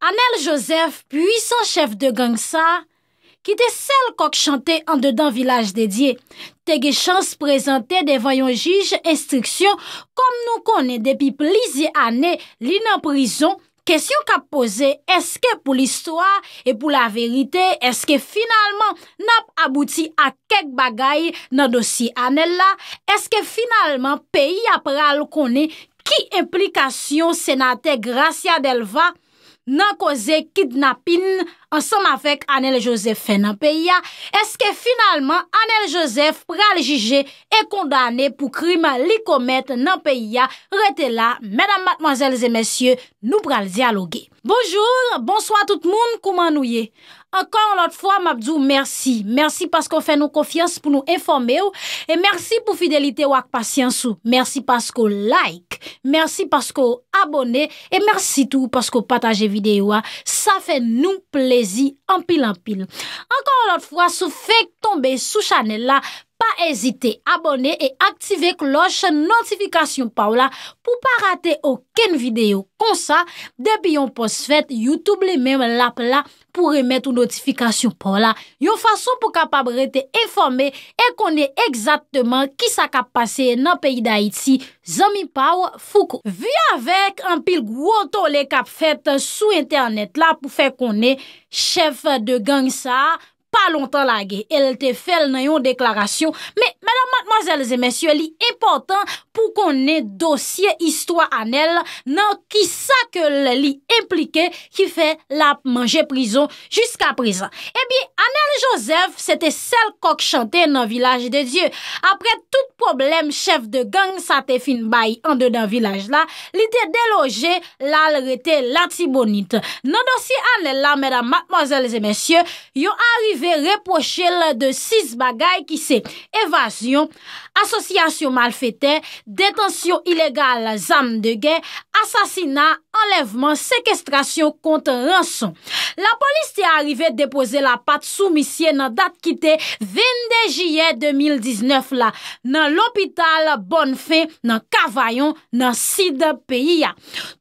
Anel Joseph, puisan chef de gangsa, ki te sel kok chante an de dan vilaj dedye, tege chans prezante de vayon jige instriksyon kom nou kone depi plizi ane li nan prizon. Kesyon ka poze, eske pou l'istwa e pou la verite, eske finalman nap abouti a kek bagay nan dosi anel la? Eske finalman, peyi ap ral konen ki implikasyon senate Gratia Delva nan koze kidnapin anel? ansan ma fek Anel Joseph fè nan peyi ya, eske finalman Anel Joseph pral jije e kondane pou krim li komet nan peyi ya, rete la, mèdam matmwazèl zè mèsyè, nou pral diyaloge. Bonjour, bonsoi tout moun, kouman nou ye. Ankon lout fwa, mabdou, mersi. Mersi paskou fè nou kofyans pou nou informe ou, e mersi pou fidelite ou ak pasyans ou. Mersi paskou like, mersi paskou abone, e mersi tou paskou pataje videyo a. Sa fè nou ple, en pile en pile. Encore une fois, sous fait tomber sous Chanel là, pa ezite abone e aktive kloche notifikasyon pa ou la pou pa rate oken video kon sa. Depi yon post fet, YouTube le mem lapla pou remet ou notifikasyon pa ou la. Yon fason pou kapab rete informe e kone eksatman ki sa kap pase nan peyi da Iti, zami pa ou fukou. Vy avèk an pil gwo to le kap fet sou internet la pou fe kone chef de gang sa, pa lontan la ge. El te fel nan yon deklarasyon. Me, menan matmazel ze mensyo, li important pou kon ne dosye histwa anel nan ki sa ke li implike ki fe la manje prizon jiska prizan. Ebi, eh anel Josef, se te sel kok chante nan vilaj de dieu. Apre tout problem, chef de gang sa te fin bayi an de nan vilaj la, li te deloje la rete lati bonite. Nan dosye anel la, menan matmazel ze mensyo, yon arrive Vè repoche lè de 6 bagay ki se evasyon, asosyasyon mal fète, detansyon ilegal zam de gen, asasina, enlèvman, sekestrasyon kont renson. La polis te arrive depose la pat sou misye nan dat kite 22 jye 2019 la nan l'opital Bonnefe, nan Kavayon, nan Sid P.I.A.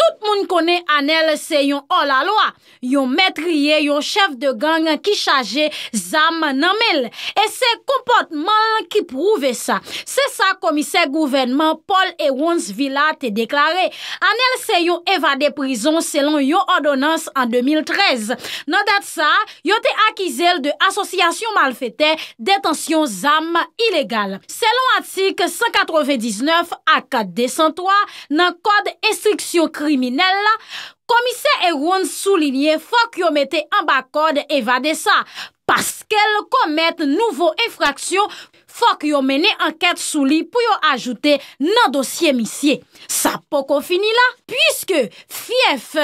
Tout moun kone anel se yon olalwa, yon metriye, yon chef de gang ki chaje zam nanmel. E se kompotman ki prouve sa. Se sa komise gouvernement Paul E. Wonsvilla te deklare. Anel se yon evade prison selon yon adonans an 2013. Nan dat sa, yon te akizel de asosyasyon malfete detansyon zam ilegal. Selon atik 199 a 4203 nan kode estriksyon kri. Komise Eron soulinye fok yo mette an bak kode evade sa Paskel komet nouvo enfraksyon fok yo mene an ket souli pou yo ajoute nan dosye misye Sa pokon fini la Puiske Fief,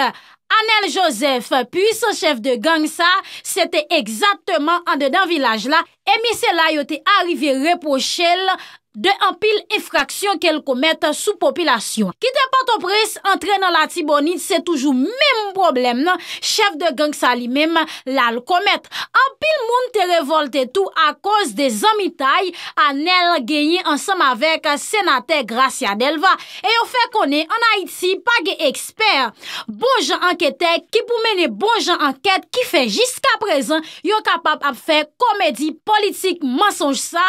Anel Josef, puis chef de gang sa Sete egzatman an denan vilaj la E misye la yo te arrive repoche l de an pil infraksyon ke l komet sou popilasyon. Ki te patopres entren nan la tibonit, se toujou mem problem nan, chef de gang sa li mem la l komet. An pil moun te revolte tou a koz de zanmi tay an el genyi ansam avek senate Gratia Delva. E yo fe konen an Haiti pa ge eksper. Bon jan anketek ki pou mene bon jan anket ki fe jiska prezen, yo kapap ap fe komedi politik mensonj sa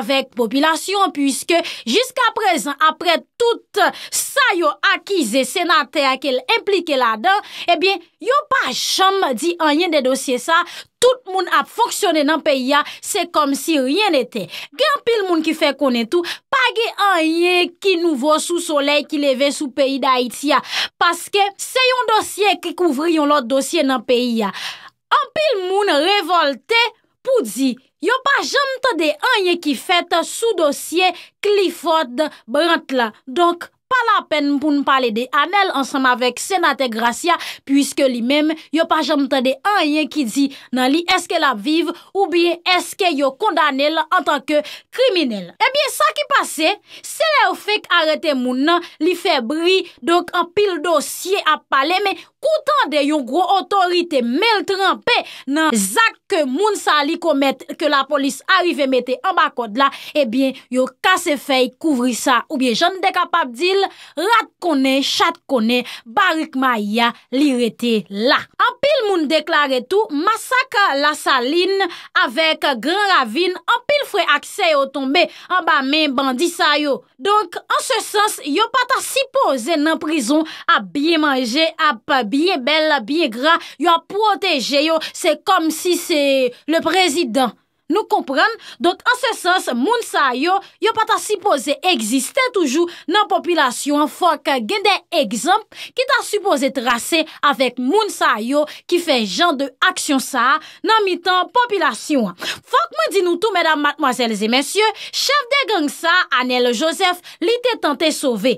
avek popilasyon. pwiske jiska prezen apre tout sa yo akize senate akel implike la den, eh ebyen yo pa chanm di anyen de dosye sa, tout moun ap foksyone nan peyi ya, se kom si ryen ete. Gen pil moun ki fe konen tou, pa ge anyen ki nouvo sou soley ki leve sou peyi da iti ya, paske se yon dosye ki kouvri yon lot dosye nan peyi ya. An pil moun revolte, Pou di, yo pa jom te de anye ki fet sou dosye klifot brant la. Donk, pa la pen pou n pale de anel ansanm avek senate Gratia, pwiske li mem, yo pa jom te de anye ki di nan li eske la viv ou bien eske yo kondanel an tanke kriminel. Ebyen, eh sa ki pase, se le ou fek arete mounan li febri, donk an pil dosye ap pale me, koutan de yon gro otorite mel trempè nan zak ke moun sali komet, ke la polis arrive mette an bakot la, ebyen eh yo kase fey kouvri sa oubyen jan de kapap dil rat kone, chat kone, barik maya, li rete la an pil moun deklare tou masaka la salin avek gran ravine, an pil fwe akse yo tombe, an ba men bandi sa yo, donk an se sens yo pata si pose nan prizon ap biye manje, ap pa Biye bella, biye gra, yo apoteje yo, se kom si se le prezident. Nou kompren, dot an se sens, moun sa yo yo pata sipoze egziste toujou nan popilasyon, fok euh, gen den egzamp ki ta sipoze trase avek moun sa yo ki fe jan de aksyon sa nan mitan popilasyon. Fok mwen di nou tou, mèdam, matmoazèles et mèsyè, chef de gang sa, Anel Joseph, li te tante sove.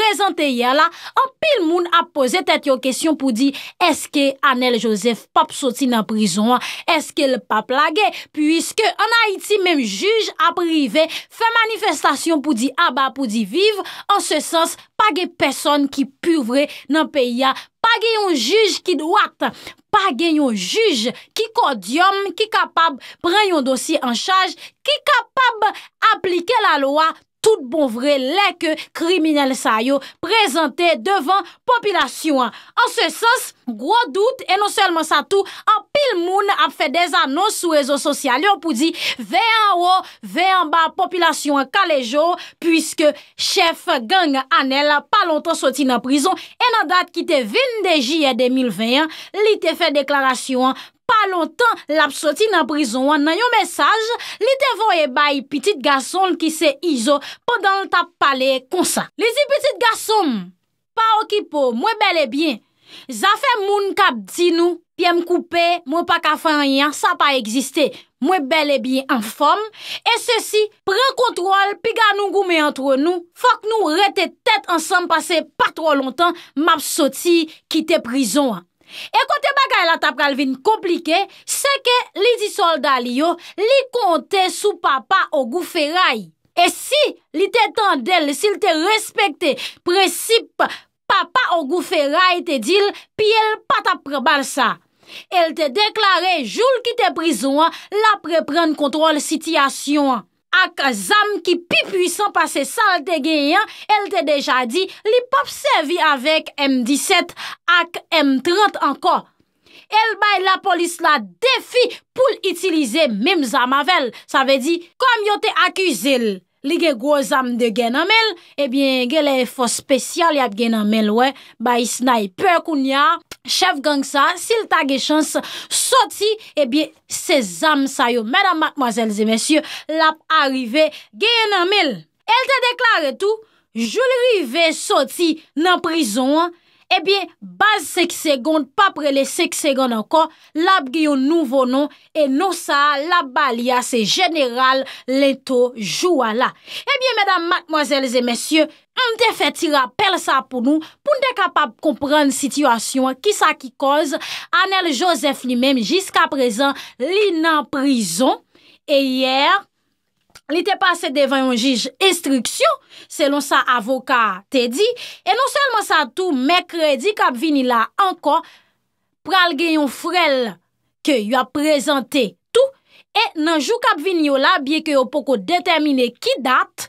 Prezenteye la, an pil moun ap pose tet yo kesyon pou di eske Anel Joseph pap soti nan prizon, eske le pap lage, pwiske an Haiti menm juj aprive, fe manifestasyon pou di aba, ah pou di vive, an se sens, pa gey peson ki purvre nan peya, pa gey yon juj ki dwat, pa gey yon juj ki kodyom, ki kapab prey yon dosi an chaj, ki kapab aplike la loa, tout bon vrai lèk kriminelle sa yo prezentè devan popilasyon. An se sens, Gwo dout, e non selman sa tou, ap pil moun ap fe dez anon sou rezo sosyal. Yo pou di, ve an wo, ve an ba, popilasyon kalejo, pwiske chef gang anel, pa lontan soti nan prizon. E nan dat ki te vin de jye 2020, li te fe deklarasyon, pa lontan lap soti nan prizon. Nan yon mesaj, li te vo e bayi pitit gason ki se izo, podan lta pale konsa. Lizi pitit gason, pa okipo, mwen belebyen, Zafè moun kap di nou, pi m koupe, mwen pa ka fè an yon, sa pa egziste, mwen bel e bi en fòm, e se si pre kontrol, pi ga nou goume antre nou, fòk nou re te tèt ansem pase pa tro lontan, map soti, kite prizon an. E kote bagay la tap kalvin komplike, se ke li di solda li yo, li konte sou papa ou gou fè ray. E si li te tendel, si li te respekte, pre sip pa. pa pa ou gou fè ray te dil, pi el pat ap prebal sa. El te deklare joul ki te prizon, la prepran kontrol sityasyon. Ak zam ki pi pwisan pase sal te genyan, el te deja di li pop servi avek M17 ak M30 anko. El bay la polis la defi pou l itilize mem zam avel, sa ve di kom yo te akuzil. li gen gwo zam de gen anmel, ebyen gen le fos spesyal yap gen anmel we, ba isna e pekoun ya, chef gang sa, sil ta gen chans soti, ebyen se zam sayo, mèdam, mèk, mwazèl, zè, mèsyè, lap a rive gen anmel. El te deklare tou, joul rive soti nan prizon an, e bie, baz seksegon, pa prele seksegon anko, la brio nouvo non, e nou sa la baliase general lento jouan la. E bie, medan, madmoizel, zé, mèsyè, an te feti rapel sa pou nou, pou n de kapab komprenn sityasyon, ki sa ki koz, anel Joseph ni mèm, jiska prezen, li nan prizon, e yèr, li te pase devan yon jij instriksyon, selon sa avoka te di, e non selman sa tou, mek re di kap vini la ankon, pral gen yon frel ke yon ap prezante tou, e nanjou kap vini yo la, bie ke yo poko determine ki dat,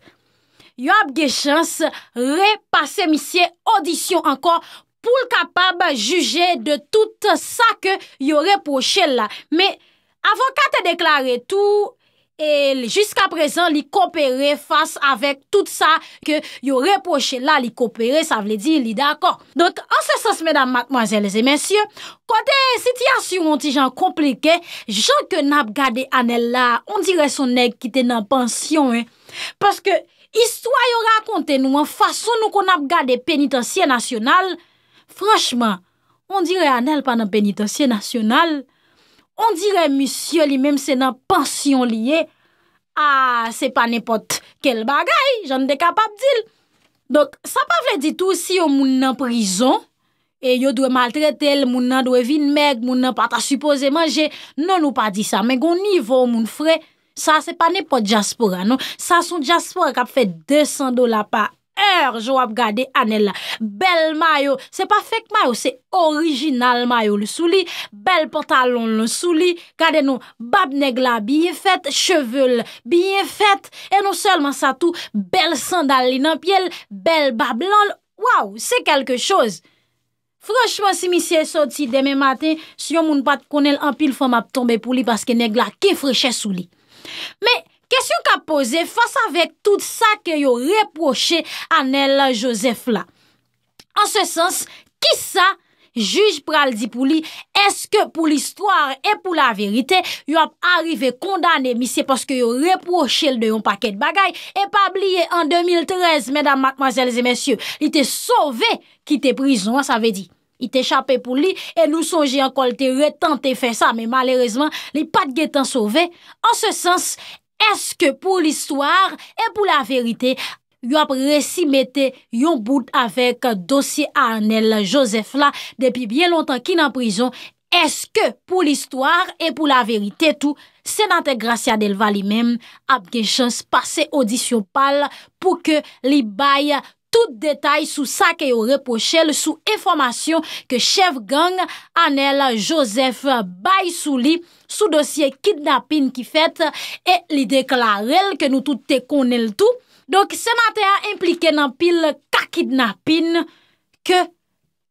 yo ap gen chans re pase misye audisyon ankon, pou l kapab juje de tout sa ke yo reproche la. Me, avon ka te deklare tou, et jusqu'a prezen li kopere fase avèk tout sa ke yo repoche la li kopere, sa vle di li d'akon. Donk, ansesans, mèdam, mademoiselles et mèsyè, kote, si ti asyon ti jan komplike, jan ke nap gade anel la, on dire son neg ki te nan pension, paske, istwa yo rakonte nou, fason nou kon ap gade penitensye nasyonal, franschman, on dire anel panan penitensye nasyonal, On ah, dire, monsie, li menm se nan pensyon liye, non? a, se pa nepot, kel bagay, jan de kapap dil. Donk, sa pa vle ditou si yo moun nan prizon, e yo dwe maltretel, moun nan dwe vin meg, moun nan pata supose manje, non ou pa di sa. Men goun nivou moun fre, sa se pa nepot jaspora, non. Sa sou jaspora kap fet 200 dola pa. Er, jou ap gade anel la, bel mayo, se pa fek mayo, se orijinal mayo le sou li, bel portalon le sou li, gade nou, bab negla biye fet, cheveul biye fet, e nou selman sa tou, bel sandal li nan piel, bel bab lan, waw, se kelke chouz. Franchman, si mi siye sot si demen maten, si yon moun pat konel anpil fom ap tombe pou li, paske negla kefreche sou li. Me, Kestyon ka pose fasa vek tout sa ke yo reproche anel la Josef la. An se sens, ki sa juj pral di pou li, eske pou l'histoire e pou la verite, yo ap arrive kondane misye paske yo reproche el de yon paket bagay, e pa bliye an 2013, medan matmazelze mensyo, li te sove ki te prizon, sa ve di. I te chape pou li, e nou sonje an kol te retante fe sa, men malerezman, li pat ge tan sove, an se sens, Eske pou l'histoire e pou la verite, yo ap resi mette yon bout avek dosye anel Josef la, depi bien lontan kin anprison, eske pou l'histoire e pou la verite tou, senante Gratia del Vali mem, ap gen chans pase audisyon pal pou ke li baye Tout detay sou sa ke yo repochele sou informasyon ke chev gang anel Joseph Bayesouli sou dosye kidnapin ki fet e li deklarel ke nou tout te konel tou. Donk se mater implike nan pil ka kidnapin ke...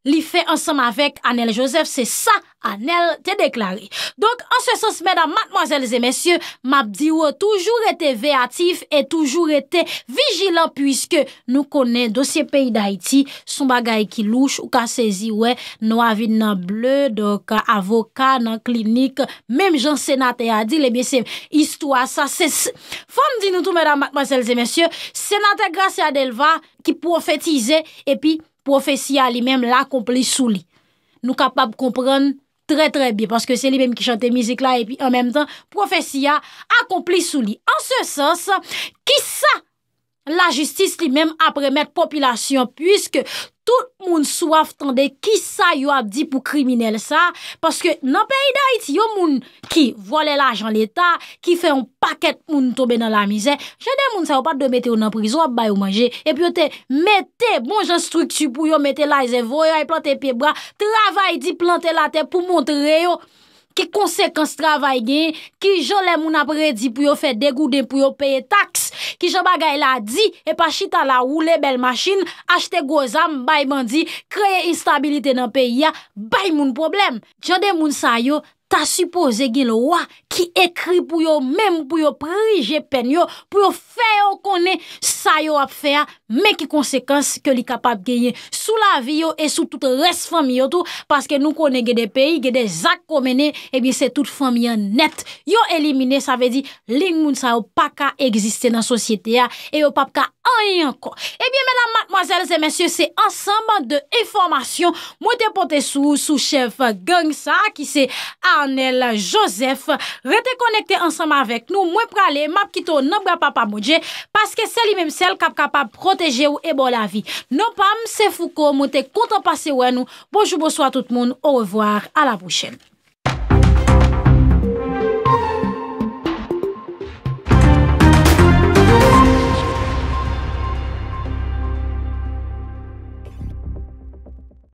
li fe ansam avek Anel Joseph, se sa Anel te deklari. Donk, ansesos, mèdam, matmozèl zè, mèsyè, map di wè, toujou etè veatif, et toujou etè vijilan, pwiske nou konè dosye peyi d'Haïti, sou bagay ki louche, ou ka sezi wè, nou avid nan bleu, do ka avoka nan klinik, mèm jan senate a di, le bè se histou a sa, se se, fòm di nou tou, mèdam, matmozèl zè, mèsyè, senate grase a delva, ki pou ofetize, e pi, prophétie lui-même l'accomplit sous lui. Nous capables de comprendre très très bien parce que c'est lui-même qui chantait musique là et puis en même temps prophétie a accompli sous lui. En ce sens, qui ça la justice lui-même après mettre population puisque Tout moun sou af tande ki sa yo ap di pou kriminel sa. Paske nan pey da iti yo moun ki vole l'ajan l'Etat, ki fe yon paket moun tobe nan la mize. Jede moun sa yo pat de mette yon nan prizo ap bay ou manje. Epi yo te mette, bon jen struktu pou yo mette la ze vo, yo a plante pe bra. Travay di plante la te pou montre yo ki konsekans travay gen, ki jole moun ap redi pou yo fe degouden pou yo peye taks. Kisho bagay la di, epa chita la wule bel masin, achte gozam, bay bandi, kreye istabilite nan peyi ya, bay moun problem. Chande moun sa yo, ta suppose gil wa, ki ekri pou yo, mem pou yo, prejepen yo, pou yo fokan, e yo kone, sa yo ap fe a me ki konsekans ke li kapap genye sou la vi yo e sou tout res fami yo tou, paske nou kone ge de peyi, ge de zak komene, e bi se tout fami yo net, yo elimine sa ve di, ling moun sa yo pa ka egziste nan sosyete ya, e yo pap ka an yon kon, e bi menan madmoazelze mensyo, se ansanman de informasyon, mwen te pote sou, sou chef gang sa, ki se Arnel Joseph rete konekte ansanman vek nou mwen prale, map kito nan bra papamodi paske seli menm sel kap kapab proteje ou e bon la vi. Non pam se fou ko moutek kontan pase ou en nou. Bojou bojou a tout moun. Ou wevoar. A la bouchen.